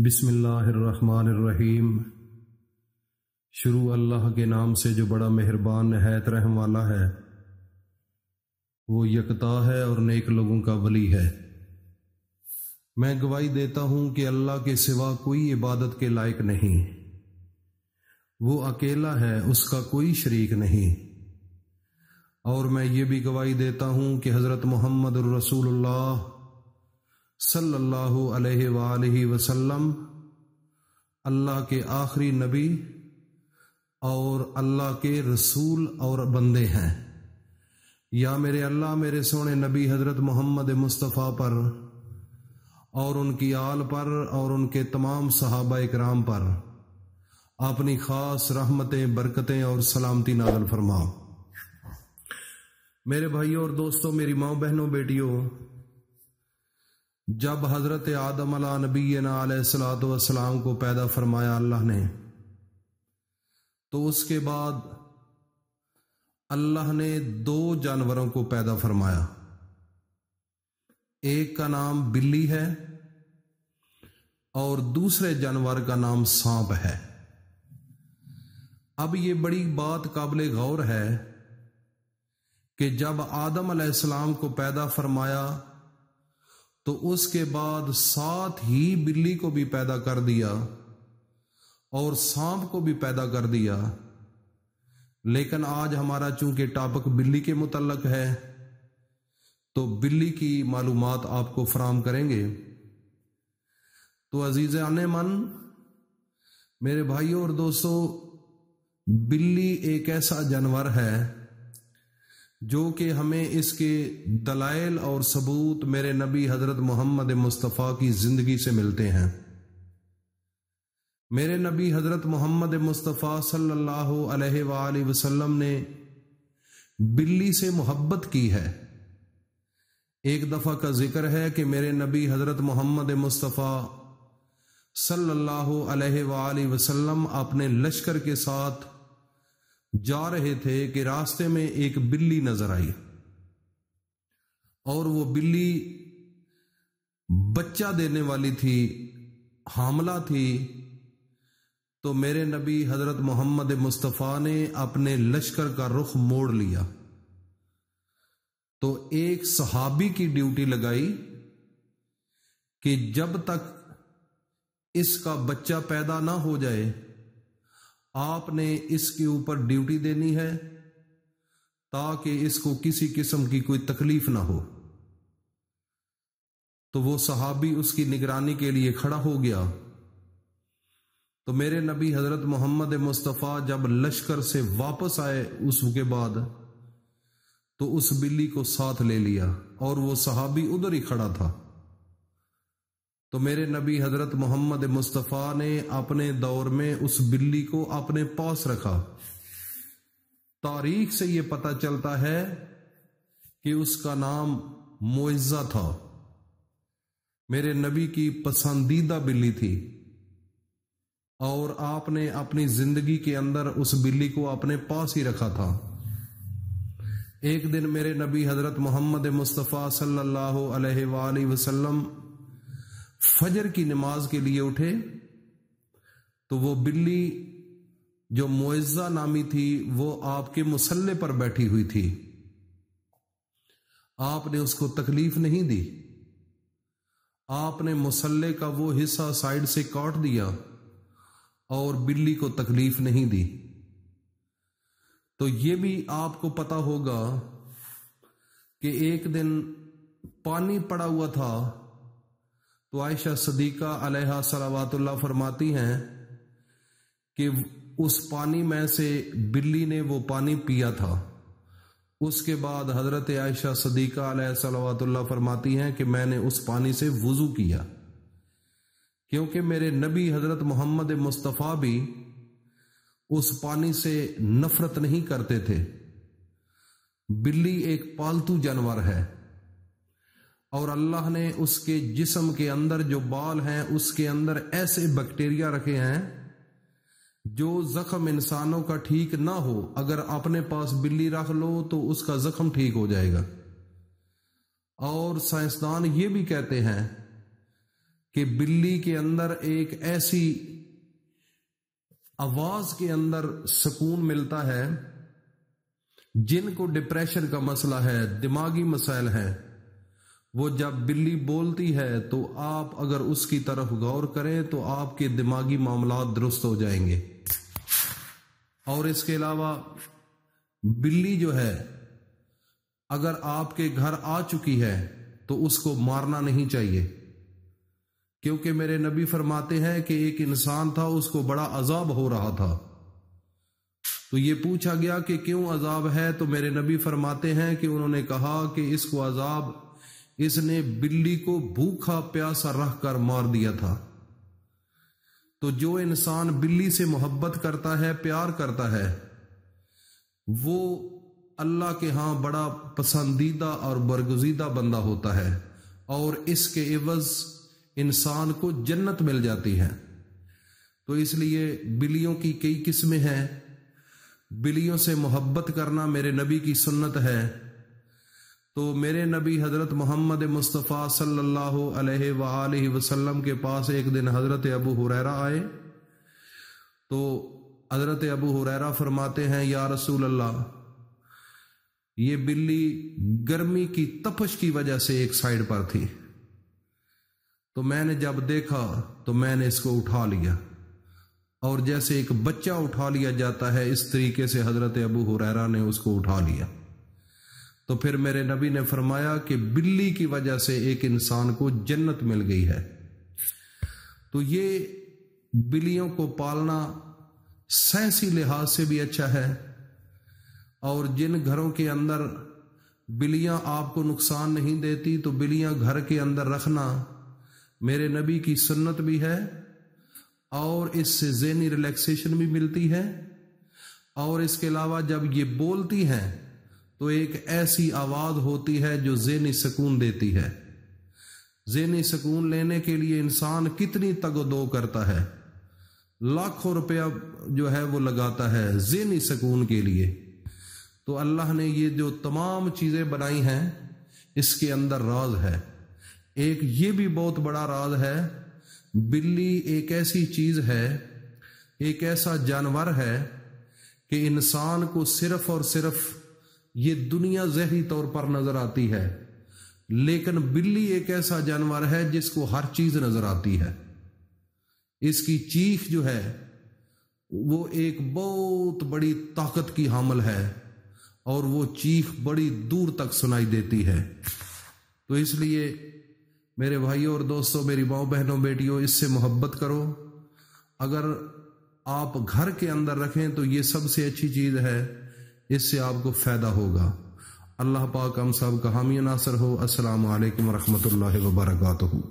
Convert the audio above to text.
बिसमीम शुरू अल्लाह के नाम से जो बड़ा मेहरबान नहायत रहम वाला है वो यकता है और नेक लोगों का वली है मैं गवाही देता हूं कि अल्लाह के सिवा कोई इबादत के लायक नहीं वो अकेला है उसका कोई शरीक नहीं और मैं ये भी गवाही देता हूं कि हज़रत मोहम्मद रसूलुल्लाह सल्लल्लाहु अलैहि सल्ला वसल्लम अल्लाह के आखिरी नबी और अल्लाह के रसूल और बंदे हैं या मेरे अल्लाह मेरे सोने नबी हजरत मोहम्मद मुस्तफ़ा पर और उनकी आल पर और उनके तमाम सहाबा कराम पर अपनी खास रहमतें बरकतें और सलामती नाजल फरमाओ मेरे भाइयों और दोस्तों मेरी माओ बहनों बेटियों जब हज़रत आदम अला नबी सलाम को पैदा फरमाया अल्लाह ने तो उसके बाद अल्लाह ने दो जानवरों को पैदा फरमाया एक का नाम बिल्ली है और दूसरे जानवर का नाम सांप है अब ये बड़ी बात काबिल गौर है कि जब आदम अलैहिस्सलाम को पैदा फरमाया तो उसके बाद साथ ही बिल्ली को भी पैदा कर दिया और सांप को भी पैदा कर दिया लेकिन आज हमारा चूंकि टॉपिक बिल्ली के मुतलक है तो बिल्ली की मालूम आपको फ्राहम करेंगे तो अजीज आने मन मेरे भाइयों और दोस्तों बिल्ली एक ऐसा जानवर है जो कि हमें इसके दलाइल और सबूत मेरे नबी हजरत मोहम्मद मुस्तफ़ा की ज़िंदगी से मिलते हैं मेरे नबी हजरत मोहम्मद मुस्तफ़ा सल्लल्लाहु अलैहि वसल्लम ने बिल्ली से मोहब्बत की है एक दफ़ा का जिक्र है कि मेरे नबी हजरत मोहम्मद मुस्तफ़ा सल्लल्लाहु अलैहि वसल्लम अपने लश्कर के साथ जा रहे थे कि रास्ते में एक बिल्ली नजर आई और वो बिल्ली बच्चा देने वाली थी हामला थी तो मेरे नबी हजरत मोहम्मद मुस्तफ़ा ने अपने लश्कर का रुख मोड़ लिया तो एक सहाबी की ड्यूटी लगाई कि जब तक इसका बच्चा पैदा ना हो जाए आपने इसके ऊपर ड्यूटी देनी है ताकि इसको किसी किस्म की कोई तकलीफ ना हो तो वो सहाबी उसकी निगरानी के लिए खड़ा हो गया तो मेरे नबी हजरत मोहम्मद मुस्तफ़ा जब लश्कर से वापस आए उसके बाद तो उस बिल्ली को साथ ले लिया और वो सहाबी उधर ही खड़ा था तो मेरे नबी हजरत मोहम्मद मुस्तफ़ा ने अपने दौर में उस बिल्ली को अपने पास रखा तारीख से यह पता चलता है कि उसका नाम मोइजा था मेरे नबी की पसंदीदा बिल्ली थी और आपने अपनी जिंदगी के अंदर उस बिल्ली को अपने पास ही रखा था एक दिन मेरे नबी हजरत मोहम्मद मुस्तफ़ा सल्लल्लाहु अलैहि वसल्लम फजर की नमाज के लिए उठे तो वो बिल्ली जो मुआजा नामी थी वो आपके मुसल्ले पर बैठी हुई थी आपने उसको तकलीफ नहीं दी आपने मुसल्ले का वो हिस्सा साइड से काट दिया और बिल्ली को तकलीफ नहीं दी तो ये भी आपको पता होगा कि एक दिन पानी पड़ा हुआ था तो आयशा सदीक़ा अलहा सलावातुल्ला फरमाती हैं कि उस पानी में से बिल्ली ने वो पानी पिया था उसके बाद हज़रत आयशा सदीक़ा अलह सलावातुल्ला फरमाती हैं कि मैंने उस पानी से वज़ू किया क्योंकि मेरे नबी हज़रत मोहम्मद मुस्तफ़ा भी उस पानी से नफ़रत नहीं करते थे बिल्ली एक पालतू जानवर है और अल्लाह ने उसके जिसम के अंदर जो बाल हैं उसके अंदर ऐसे बैक्टीरिया रखे हैं जो जख्म इंसानों का ठीक ना हो अगर अपने पास बिल्ली रख लो तो उसका जख्म ठीक हो जाएगा और साइंसदान ये भी कहते हैं कि बिल्ली के अंदर एक ऐसी आवाज के अंदर सुकून मिलता है जिनको डिप्रेशन का मसला है दिमागी मसाइल है वो जब बिल्ली बोलती है तो आप अगर उसकी तरफ गौर करें तो आपके दिमागी मामला दुरुस्त हो जाएंगे और इसके अलावा बिल्ली जो है अगर आपके घर आ चुकी है तो उसको मारना नहीं चाहिए क्योंकि मेरे नबी फरमाते हैं कि एक इंसान था उसको बड़ा अजाब हो रहा था तो ये पूछा गया कि क्यों अजाब है तो मेरे नबी फरमाते हैं कि उन्होंने कहा कि इसको अजाब इसने बिल्ली को भूखा प्यासा रहकर मार दिया था तो जो इंसान बिल्ली से मोहब्बत करता है प्यार करता है वो अल्लाह के हां बड़ा पसंदीदा और बरगजीदा बंदा होता है और इसके एवज इंसान को जन्नत मिल जाती है तो इसलिए बिल्लियों की कई किस्में हैं बिल्लियों से मोहब्बत करना मेरे नबी की सुन्नत है तो मेरे नबी हज़रत मोहम्मद मुस्तफ़ा सल्लल्लाहु अलैहि वसल्लम के पास एक दिन हज़रत अबू हुररा आए तो हज़रत अबू हुररा फरमाते हैं या रसूल अल्लाह ये बिल्ली गर्मी की तपश की वजह से एक साइड पर थी तो मैंने जब देखा तो मैंने इसको उठा लिया और जैसे एक बच्चा उठा लिया जाता है इस तरीके से हज़रत अबू हुररा ने उसको उठा लिया तो फिर मेरे नबी ने फरमाया कि बिल्ली की वजह से एक इंसान को जन्नत मिल गई है तो ये बिल्लियों को पालना सहसी लिहाज से भी अच्छा है और जिन घरों के अंदर बिल्लियां आपको नुकसान नहीं देती तो बिल्लियां घर के अंदर रखना मेरे नबी की सुन्नत भी है और इससे जहनी रिलैक्सेशन भी मिलती है और इसके अलावा जब ये बोलती हैं तो एक ऐसी आवाज़ होती है जो जेनी सुकून देती है जेनी सुकून लेने के लिए इंसान कितनी तगदो करता है लाखों रुपया जो है वो लगाता है जेनी सुकून के लिए तो अल्लाह ने ये जो तमाम चीज़ें बनाई हैं इसके अंदर राज है एक ये भी बहुत बड़ा राज है बिल्ली एक ऐसी चीज़ है एक ऐसा जानवर है कि इंसान को सिर्फ और सिर्फ ये दुनिया जहरी तौर पर नजर आती है लेकिन बिल्ली एक ऐसा जानवर है जिसको हर चीज नजर आती है इसकी चीख जो है वो एक बहुत बड़ी ताकत की हामल है और वो चीख बड़ी दूर तक सुनाई देती है तो इसलिए मेरे भाइयों और दोस्तों मेरी माओ बहनों बेटियों इससे मोहब्बत करो अगर आप घर के अंदर रखें तो ये सबसे अच्छी चीज़ है इससे आपको फ़ायदा होगा अल्लाह पाक हम सब का हामी नासर हो असलकम वरहमल वर्का